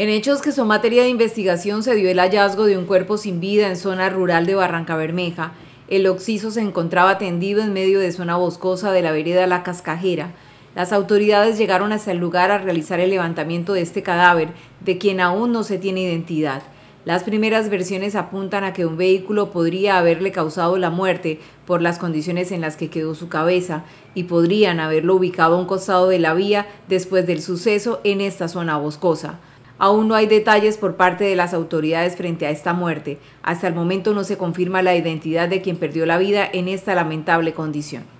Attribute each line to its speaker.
Speaker 1: En hechos que son materia de investigación se dio el hallazgo de un cuerpo sin vida en zona rural de Barranca Bermeja. El occiso se encontraba tendido en medio de zona boscosa de la vereda La Cascajera. Las autoridades llegaron hasta el lugar a realizar el levantamiento de este cadáver, de quien aún no se tiene identidad. Las primeras versiones apuntan a que un vehículo podría haberle causado la muerte por las condiciones en las que quedó su cabeza y podrían haberlo ubicado a un costado de la vía después del suceso en esta zona boscosa. Aún no hay detalles por parte de las autoridades frente a esta muerte. Hasta el momento no se confirma la identidad de quien perdió la vida en esta lamentable condición.